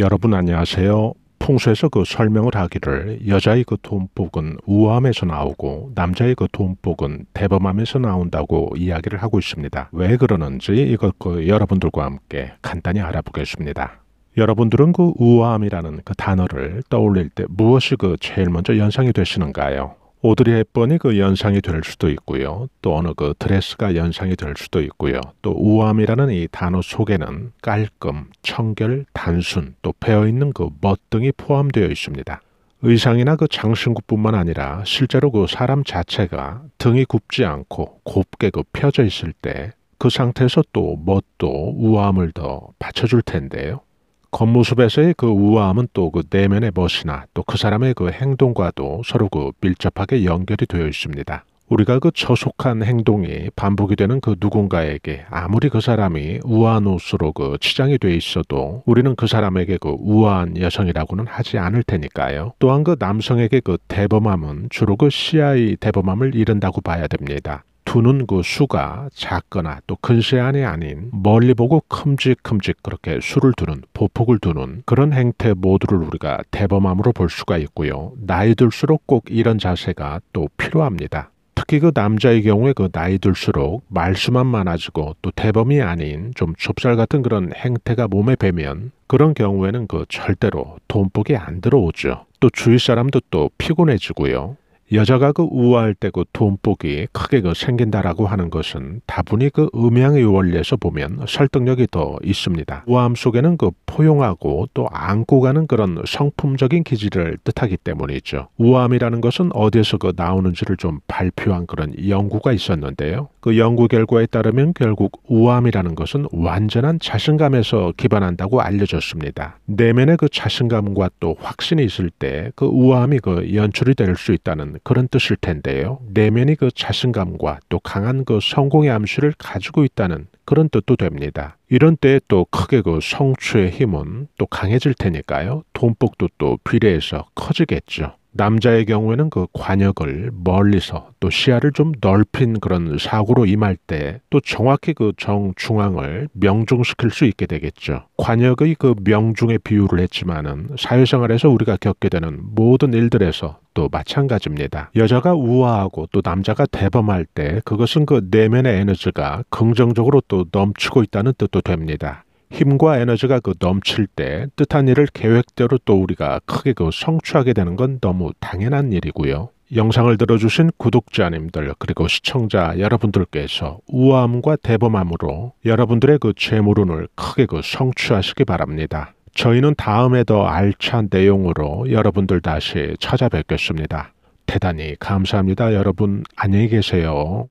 여러분 안녕하세요. 풍수에서 그 설명을 하기를 여자의 그 돈복은 우암에서 나오고 남자의 그 돈복은 대범함에서 나온다고 이야기를 하고 있습니다. 왜 그러는지 이것 그 여러분들과 함께 간단히 알아보겠습니다. 여러분들은 그 우아함이라는 그 단어를 떠올릴 때 무엇이 그 제일 먼저 연상이 되시는가요? 오드리 헵번이 그 연상이 될 수도 있고요. 또 어느 그 드레스가 연상이 될 수도 있고요. 또 우암이라는 이 단어 속에는 깔끔, 청결, 단순, 또 배어있는 그 멋 등이 포함되어 있습니다. 의상이나 그 장신구뿐만 아니라 실제로 그 사람 자체가 등이 굽지 않고 곱게 그 펴져 있을 때 그 상태에서 또 멋도 우암을 더 받쳐줄 텐데요. 겉모습에서의 그 우아함은 또 그 내면의 멋이나 또 그 사람의 그 행동과도 서로 그 밀접하게 연결이 되어 있습니다. 우리가 그 저속한 행동이 반복이 되는 그 누군가에게 아무리 그 사람이 우아한 옷으로 그 치장이 돼 있어도 우리는 그 사람에게 그 우아한 여성이라고는 하지 않을 테니까요. 또한 그 남성에게 그 대범함은 주로 그 CI 대범함을 이른다고 봐야 됩니다. 두는 그 수가 작거나 또 근세안이 아닌 멀리 보고 큼직큼직 그렇게 수를 두는 보폭을 두는 그런 행태 모두를 우리가 대범함으로 볼 수가 있고요. 나이 들수록 꼭 이런 자세가 또 필요합니다. 특히 그 남자의 경우에 그 나이 들수록 말수만 많아지고 또 대범이 아닌 좀 좁쌀 같은 그런 행태가 몸에 배면 그런 경우에는 그 절대로 돈복이 안 들어오죠. 또 주위 사람도 또 피곤해지고요. 여자가 그 우아할 때 그 돈복이 크게 그 생긴다라고 하는 것은 다분히 그 음양의 원리에서 보면 설득력이 더 있습니다. 우아함 속에는 그 포용하고 또 안고 가는 그런 성품적인 기질을 뜻하기 때문이죠. 우아함이라는 것은 어디에서 그 나오는지를 좀 발표한 그런 연구가 있었는데요. 그 연구 결과에 따르면 결국 우아함이라는 것은 완전한 자신감에서 기반한다고 알려졌습니다. 내면의 그 자신감과 또 확신이 있을 때 그 우아함이 그 연출이 될 수 있다는 그런 뜻일 텐데요. 내면이그 자신감과 또 강한 그 성공의 암시를 가지고 있다는 그런 뜻도 됩니다. 이런 때에 또 크게 그성추의 힘은 또 강해질 테니까요. 돈복도 또 비례해서 커지겠죠. 남자의 경우에는 그 관역을 멀리서 또 시야를 좀 넓힌 그런 사고로 임할 때 또 정확히 그 정중앙을 명중시킬 수 있게 되겠죠. 관역의 그 명중의 비유를 했지만은 사회생활에서 우리가 겪게 되는 모든 일들에서 또 마찬가지입니다. 여자가 우아하고 또 남자가 대범할 때 그것은 그 내면의 에너지가 긍정적으로 또 넘치고 있다는 뜻도 됩니다. 힘과 에너지가 그 넘칠 때 뜻한 일을 계획대로 또 우리가 크게 그 성취하게 되는 건 너무 당연한 일이고요. 영상을 들어주신 구독자님들 그리고 시청자 여러분들께서 우아함과 대범함으로 여러분들의 그 재물운을 크게 그 성취하시기 바랍니다. 저희는 다음에 더 알찬 내용으로 여러분들 다시 찾아뵙겠습니다. 대단히 감사합니다. 여러분 안녕히 계세요.